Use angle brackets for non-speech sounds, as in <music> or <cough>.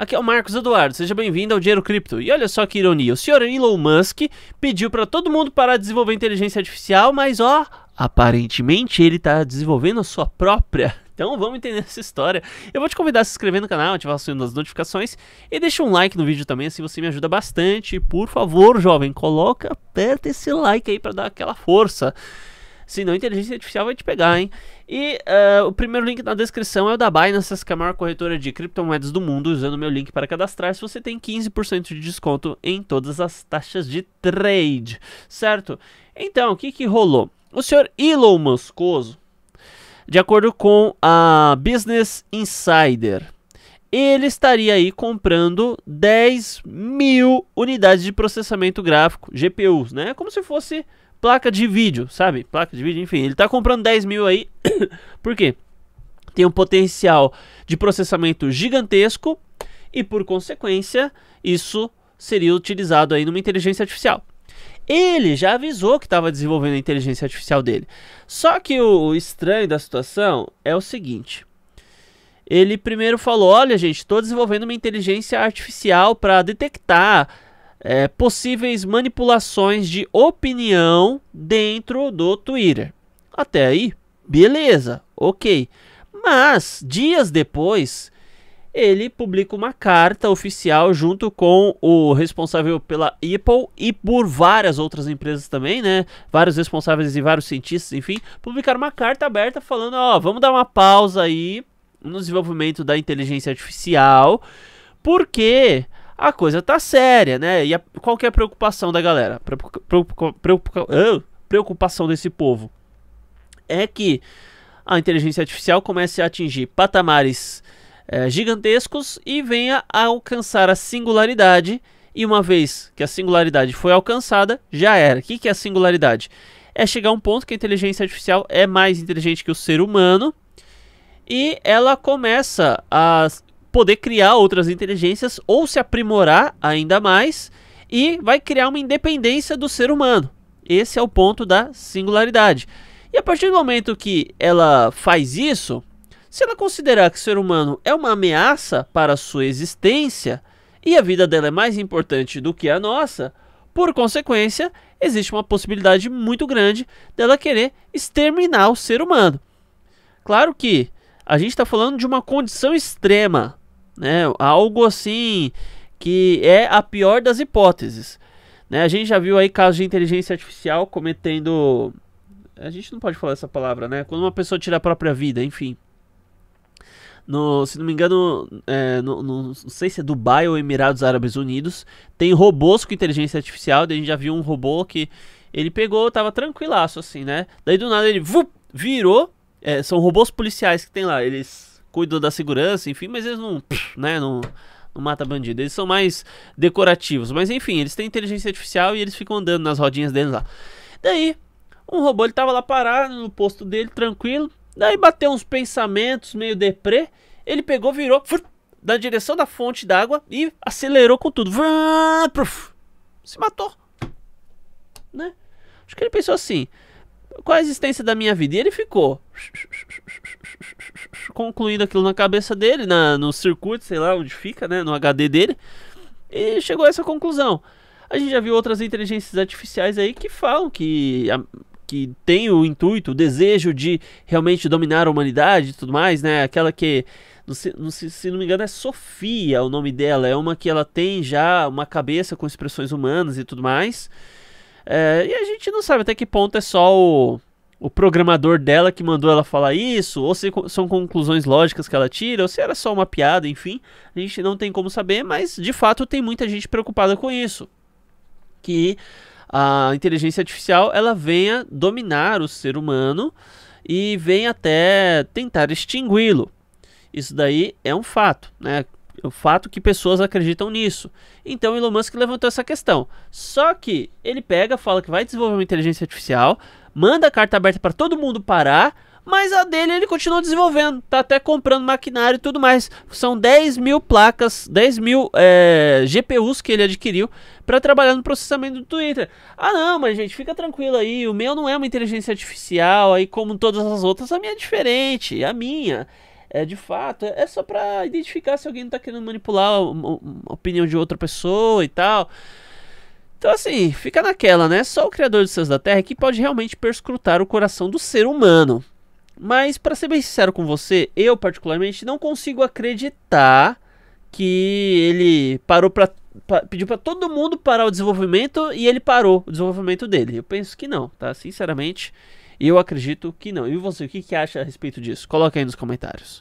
Aqui é o Marcos Eduardo, seja bem-vindo ao Dinheiro Cripto. E olha só que ironia, o senhor Elon Musk pediu para todo mundo parar de desenvolver inteligência artificial, mas ó, aparentemente ele está desenvolvendo a sua própria. <laughs> Então vamos entender essa história. Eu vou te convidar a se inscrever no canal, ativar o sininho das notificações e deixa um like no vídeo também, assim você me ajuda bastante. Por favor, jovem, coloca, aperta esse like aí para dar aquela força. Senão a inteligência artificial vai te pegar, hein? E uh, o primeiro link na descrição é o da Binance, que é a maior corretora de criptomoedas do mundo. Usando o meu link para cadastrar, se você tem 15% de desconto em todas as taxas de trade, certo? Então, o que, que rolou? O senhor Elon Muskoso de acordo com a Business Insider, ele estaria aí comprando 10 mil unidades de processamento gráfico, GPUs, né? Como se fosse placa de vídeo, sabe? Placa de vídeo, enfim. Ele tá comprando 10 mil aí. <coughs> por quê? Tem um potencial de processamento gigantesco e, por consequência, isso seria utilizado aí numa inteligência artificial. Ele já avisou que estava desenvolvendo a inteligência artificial dele. Só que o estranho da situação é o seguinte: ele primeiro falou: olha, gente, estou desenvolvendo uma inteligência artificial para detectar é, possíveis manipulações de opinião dentro do Twitter. Até aí, beleza, ok. Mas, dias depois, ele publica uma carta oficial junto com o responsável pela Apple e por várias outras empresas também, né? Vários responsáveis e vários cientistas, enfim, publicaram uma carta aberta falando: ó, oh, vamos dar uma pausa aí no desenvolvimento da inteligência artificial, porque a coisa tá séria, né? E a, qual que é a preocupação da galera? Preocupação desse povo é que a inteligência artificial comece a atingir patamares é, gigantescos e venha a alcançar a singularidade. E uma vez que a singularidade foi alcançada, já era. O que, que é a singularidade? É chegar a um ponto que a inteligência artificial é mais inteligente que o ser humano e ela começa a poder criar outras inteligências ou se aprimorar ainda mais e vai criar uma independência do ser humano. Esse é o ponto da singularidade. E a partir do momento que ela faz isso, se ela considerar que o ser humano é uma ameaça para a sua existência e a vida dela é mais importante do que a nossa, por consequência, existe uma possibilidade muito grande dela querer exterminar o ser humano. Claro que a gente está falando de uma condição extrema, né? Algo assim que é a pior das hipóteses. Né? A gente já viu aí casos de inteligência artificial cometendo. A gente não pode falar essa palavra, né? Quando uma pessoa tira a própria vida, enfim. No, se não me engano, é, no, no, não sei se é Dubai ou Emirados Árabes Unidos, tem robôs com inteligência artificial. Daí a gente já viu um robô que ele pegou, tava tranquilaço assim, né? Daí do nada ele vup, virou. É, são robôs policiais que tem lá, eles cuidam da segurança, enfim, mas eles não, né, não, não mata bandido. Eles são mais decorativos, mas enfim, eles têm inteligência artificial e eles ficam andando nas rodinhas deles lá. Daí, um robô ele tava lá parado no posto dele, tranquilo. Daí bateu uns pensamentos meio deprê. Ele pegou, virou da direção da fonte d'água e acelerou com tudo. Se matou. Né? Acho que ele pensou assim: qual a existência da minha vida? E ele ficou concluindo aquilo na cabeça dele, na, no circuito, sei lá onde fica, né, no HD dele, e chegou a essa conclusão. A gente já viu outras inteligências artificiais aí que falam que, a, que tem o intuito, o desejo de realmente dominar a humanidade e tudo mais, né? Aquela que, não se, não se não me engano, é Sofia o nome dela. É uma que ela tem já uma cabeça com expressões humanas e tudo mais. É, e a gente não sabe até que ponto é só o o programador dela que mandou ela falar isso, ou se são conclusões lógicas que ela tira, ou se era só uma piada, enfim, a gente não tem como saber, mas de fato tem muita gente preocupada com isso. Que a inteligência artificial ela venha dominar o ser humano e venha até tentar extingui-lo. Isso daí é um fato, né? o fato que pessoas acreditam nisso. Então Elon Musk levantou essa questão. Só que ele pega, fala que vai desenvolver uma inteligência artificial, manda a carta aberta para todo mundo parar, mas a dele ele continua desenvolvendo, tá até comprando maquinário e tudo mais. São 10 mil placas, 10 mil é, eh, GPUs que ele adquiriu para trabalhar no processamento do Twitter. Ah, não, mas gente, fica tranquilo aí, o meu não é uma inteligência artificial, aí como todas as outras, a minha é diferente, a minha é, de fato, é, é só pra identificar se alguém não tá querendo manipular a, a opinião de outra pessoa e tal. Então, assim, fica naquela, né? Só o Criador dos céus da terra é que pode realmente perscrutar o coração do ser humano. Mas, para ser bem sincero com você, eu particularmente não consigo acreditar que ele parou para pediu para todo mundo parar o desenvolvimento e ele parou o desenvolvimento dele. Eu penso que não, tá? Sinceramente, eu acredito que não. E você, o que, que acha a respeito disso? Coloca aí nos comentários.